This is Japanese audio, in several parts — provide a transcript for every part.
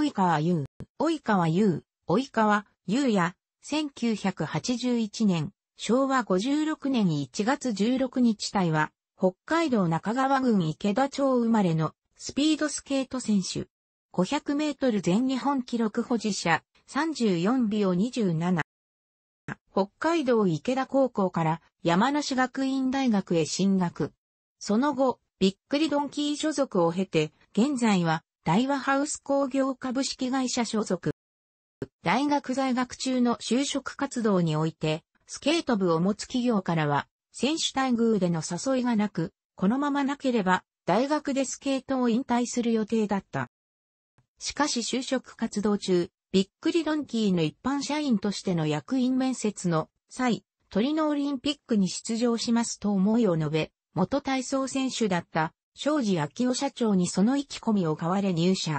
及川優、及川優、及川優也、1981年、昭和56年1月16日隊は、北海道中川郡池田町生まれのスピードスケート選手。500メートル全日本記録保持者、34秒27。北海道池田高校から山梨学院大学へ進学。その後、びっくりドンキー所属を経て、現在は大和ハウス工業株式会社所属。大学在学中の就職活動において、スケート部を持つ企業からは、選手待遇での誘いがなく、このままなければ、大学でスケートを引退する予定だった。しかし就職活動中、びっくりドンキーの一般社員としての役員面接の際、トリノオリンピックに出場しますと思いを述べ、元体操選手だった庄司昭夫社長にその意気込みを買われ入社。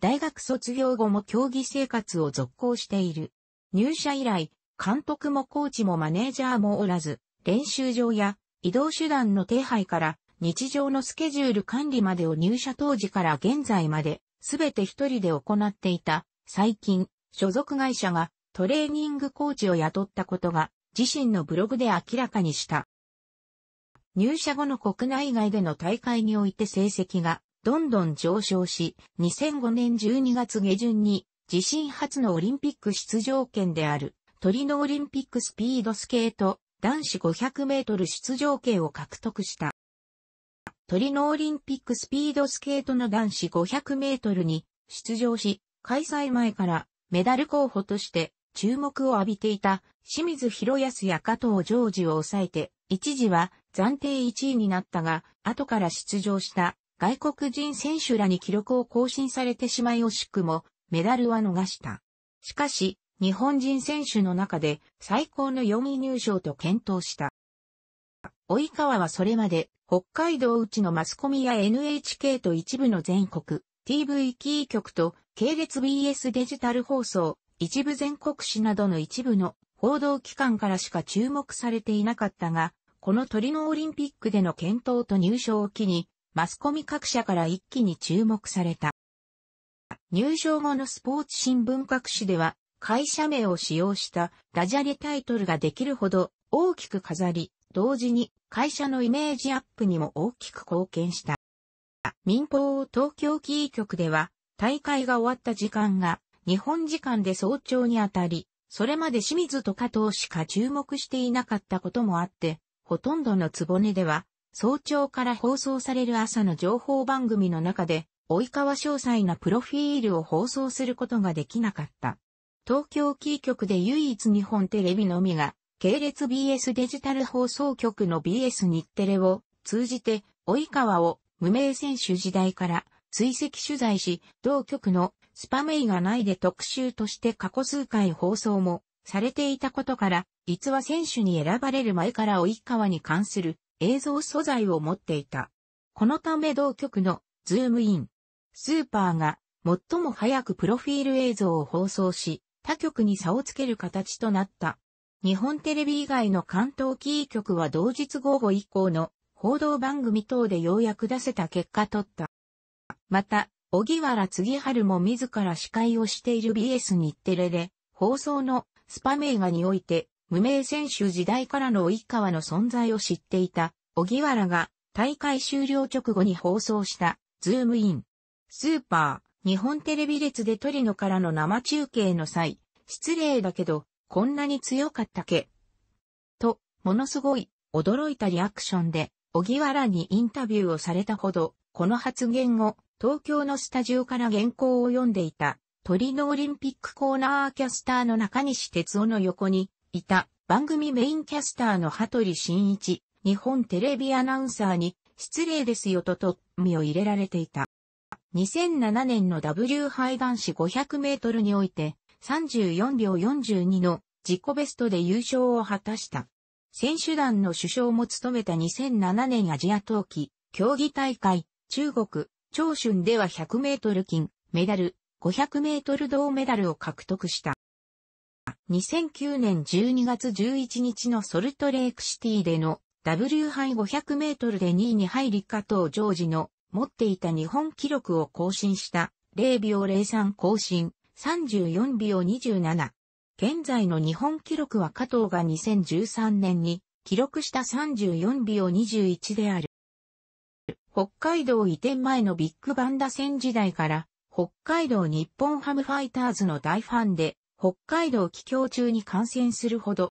大学卒業後も競技生活を続行している。入社以来、監督もコーチもマネージャーもおらず、練習場や移動手段の手配から日常のスケジュール管理までを入社当時から現在まで、すべて一人で行っていた。最近、所属会社がトレーニングコーチを雇ったことが自身のブログで明らかにした。入社後の国内外での大会において成績がどんどん上昇し、2005年12月下旬に自身初のオリンピック出場権であるトリノオリンピックスピードスケート男子500メートル出場権を獲得した。トリノオリンピックスピードスケートの男子500メートルに出場し、開催前からメダル候補として注目を浴びていた清水博康や加藤ジョージを抑えて、一時は暫定1位になったが、後から出場した外国人選手らに記録を更新されてしまい惜しくもメダルは逃した。しかし、日本人選手の中で最高の4位入賞と検討した。及川はそれまで北海道内のマスコミや NHK と一部の全国 TV キー局と系列 BS デジタル放送、一部全国紙などの一部の報道機関からしか注目されていなかったが、このトリノオリンピックでの検討と入賞を機に、マスコミ各社から一気に注目された。入賞後のスポーツ新聞各紙では、会社名を使用したダジャレタイトルができるほど大きく飾り、同時に会社のイメージアップにも大きく貢献した。民放東京キー局では、大会が終わった時間が日本時間で早朝にあたり、それまで清水と加藤しか注目していなかったこともあって、ほとんどのつぼねでは、早朝から放送される朝の情報番組の中で、及川詳細なプロフィールを放送することができなかった。東京キー局で唯一日本テレビのみが、系列 BS デジタル放送局の BS 日テレを通じて、及川を無名選手時代から追跡取材し、同局のスパメイがないで特集として過去数回放送もされていたことから、逸は選手に選ばれる前から及川に関する映像素材を持っていた。このため同局のズームイン、スーパーが最も早くプロフィール映像を放送し、他局に差をつける形となった。日本テレビ以外の関東キー局は同日午後以降の報道番組等でようやく出せた結果取った。また、小木原次春も自ら司会をしている BS 日テレで、放送のスパ名画において、無名選手時代からの及川の存在を知っていた、木原が大会終了直後に放送した、ズームイン。スーパー、日本テレビ列でトリノからの生中継の際、失礼だけど、こんなに強かったけ。と、ものすごい、驚いたリアクションで、木原にインタビューをされたほど、この発言後、東京のスタジオから原稿を読んでいた、トリノオリンピックコーナーキャスターの中西哲夫の横にいた番組メインキャスターの羽鳥慎一、日本テレビアナウンサーに失礼ですよとと、身を入れられていた。2007年の W 杯男子500メートルにおいて34秒42の自己ベストで優勝を果たした。選手団の首相も務めた2007年アジア冬季競技大会中国長春では100メートル金メダル500メートル銅メダルを獲得した。2009年12月11日のソルトレークシティでの W 杯500メートルで2位に入り加藤ジョージの持っていた日本記録を更新した0秒03更新34秒27。現在の日本記録は加藤が2013年に記録した34秒21である。北海道移転前のビッグバンダ戦時代から北海道日本ハムファイターズの大ファンで北海道帰郷中に感染するほど。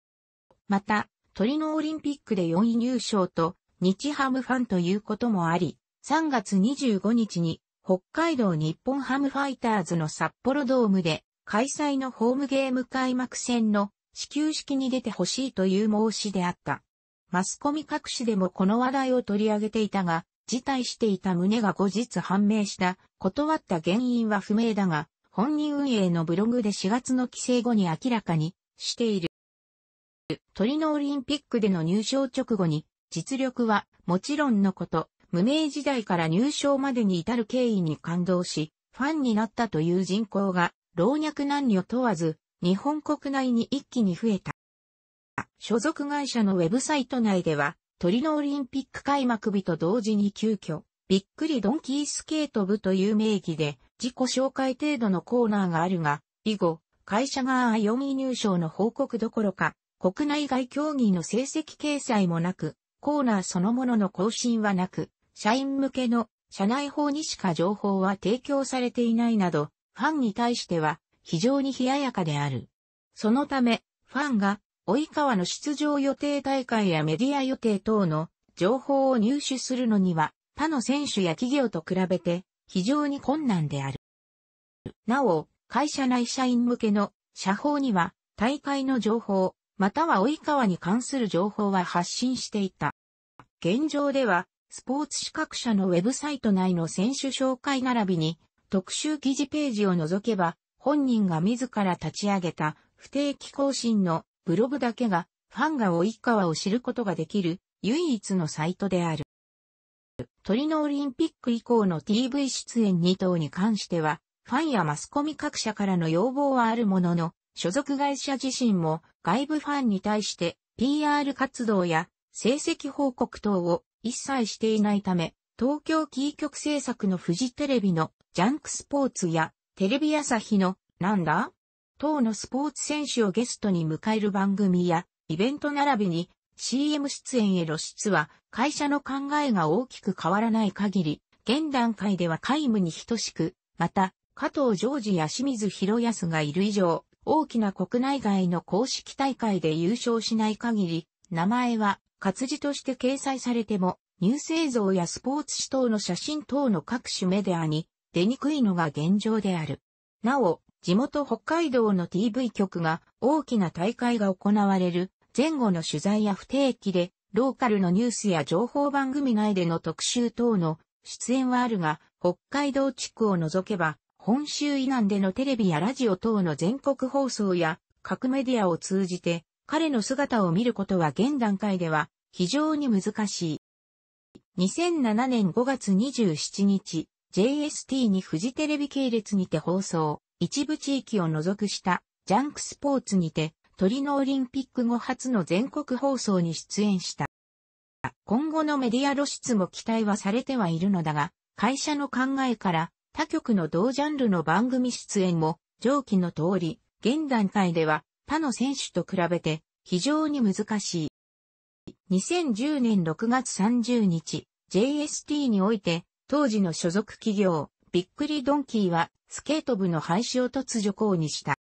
また、トリノオリンピックで4位入賞と、日ハムファンということもあり、3月25日に北海道日本ハムファイターズの札幌ドームで開催のホームゲーム開幕戦の始球式に出てほしいという申しであった。マスコミ各紙でもこの話題を取り上げていたが、辞退していた旨が後日判明した、断った原因は不明だが、本人運営のブログで4月の規制後に明らかにしている。トリノオリンピックでの入賞直後に、実力はもちろんのこと、無名時代から入賞までに至る経緯に感動し、ファンになったという人口が老若男女問わず、日本国内に一気に増えた。所属会社のウェブサイト内では、トリノオリンピック開幕日と同時に急遽、びっくりドンキースケート部という名義で、自己紹介程度のコーナーがあるが、以後、会社側は4位入賞の報告どころか、国内外競技の成績掲載もなく、コーナーそのものの更新はなく、社員向けの社内法にしか情報は提供されていないなど、ファンに対しては非常に冷ややかである。そのため、ファンが、及川の出場予定大会やメディア予定等の情報を入手するのには、他の選手や企業と比べて非常に困難である。なお、会社内社員向けの社報には大会の情報、または及川に関する情報は発信していた。現状では、スポーツ資格者のウェブサイト内の選手紹介並びに特集記事ページを除けば、本人が自ら立ち上げた不定期更新のブログだけがファンが及川を知ることができる唯一のサイトである。トリノオリンピック以降の TV 出演2等に関しては、ファンやマスコミ各社からの要望はあるものの、所属会社自身も外部ファンに対して PR 活動や成績報告等を一切していないため、東京キー局制作のフジテレビのジャンクスポーツやテレビ朝日のなんだ等のスポーツ選手をゲストに迎える番組やイベント並びに CM 出演へ露出は会社の考えが大きく変わらない限り、現段階では皆無に等しく、また、加藤ジョージや清水博康がいる以上、大きな国内外の公式大会で優勝しない限り、名前は活字として掲載されても、ニュス製像やスポーツ紙等の写真等の各種メディアに出にくいのが現状である。なお、地元北海道の TV 局が大きな大会が行われる前後の取材や不定期で、ローカルのニュースや情報番組内での特集等の出演はあるが、北海道地区を除けば、本州以南でのテレビやラジオ等の全国放送や各メディアを通じて彼の姿を見ることは現段階では非常に難しい。2007年5月27日、JST にフジテレビ系列にて放送、一部地域を除くしたジャンクスポーツにてトリノオリンピック後初の全国放送に出演した。今後のメディア露出も期待はされてはいるのだが、会社の考えから他局の同ジャンルの番組出演も上記の通り、現段階では他の選手と比べて非常に難しい。2010年6月30日、JST において当時の所属企業、ビックリドンキーはスケート部の廃止を突如抗にした。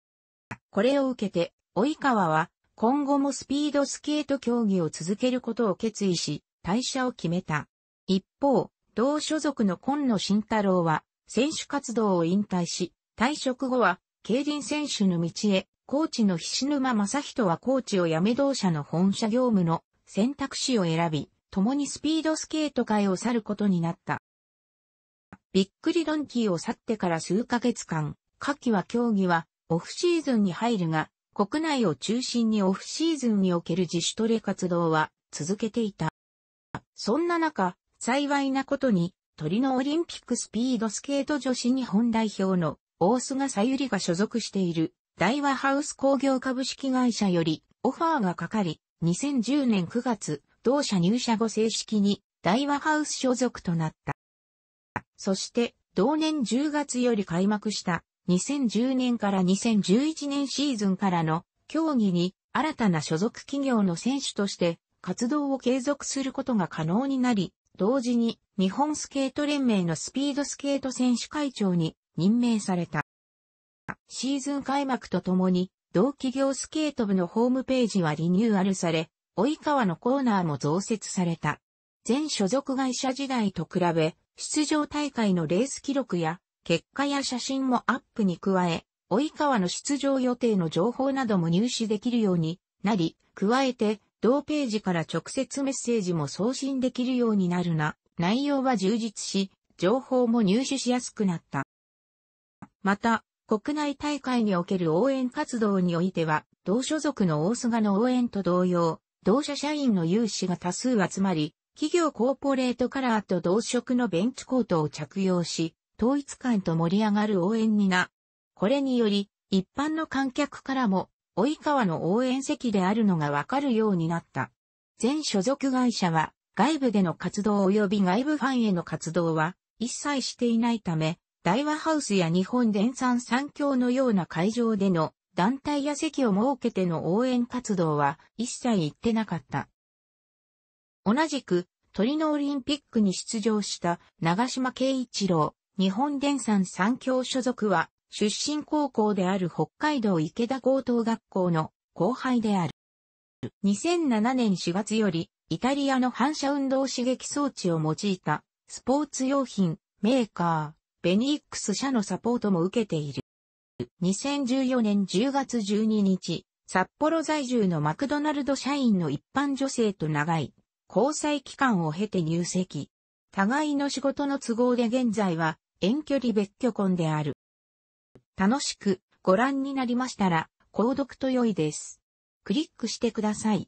これを受けて及川は今後もスピードスケート競技を続けることを決意し、退社を決めた。一方、同所属の今野慎太郎は、選手活動を引退し、退職後は、競輪選手の道へ、コーチの菱沼正人はコーチを辞め同社の本社業務の選択肢を選び、共にスピードスケート界を去ることになった。びっくりドンキーを去ってから数ヶ月間、夏季は競技はオフシーズンに入るが、国内を中心にオフシーズンにおける自主トレ活動は続けていた。そんな中、幸いなことに、鳥のオリンピックスピードスケート女子日本代表の大菅さゆりが所属している大和ハウス工業株式会社よりオファーがかかり、2010年9月、同社入社後正式に大和ハウス所属となった。そして、同年10月より開幕した2010年から2011年シーズンからの競技に新たな所属企業の選手として活動を継続することが可能になり、同時に日本スケート連盟のスピードスケート選手会長に任命された。シーズン開幕とともに同企業スケート部のホームページはリニューアルされ、及川のコーナーも増設された。全所属会社時代と比べ、出場大会のレース記録や結果や写真もアップに加え、及川の出場予定の情報なども入手できるようになり、加えて、同ページから直接メッセージも送信できるようになるな、内容は充実し、情報も入手しやすくなった。また、国内大会における応援活動においては、同所属の大菅の応援と同様、同社社員の有志が多数集まり、企業コーポレートカラーと同色のベンチコートを着用し、統一感と盛り上がる応援にな。これにより、一般の観客からも、及川の応援席であるのがわかるようになった。全所属会社は、外部での活動及び外部ファンへの活動は、一切していないため、大和ハウスや日本電産産協のような会場での団体や席を設けての応援活動は一切行ってなかった。同じく、トリノオリンピックに出場した長島圭一郎、日本電産産協所属は、出身高校である北海道池田高等学校の後輩である。2007年4月より、イタリアの反射運動刺激装置を用いた、スポーツ用品、メーカー、ベニックス社のサポートも受けている。2014年10月12日、札幌在住のマクドナルド社員の一般女性と長い交際期間を経て入籍。互いの仕事の都合で現在は遠距離別居婚である。楽しくご覧になりましたら、購読と良いです。クリックしてください。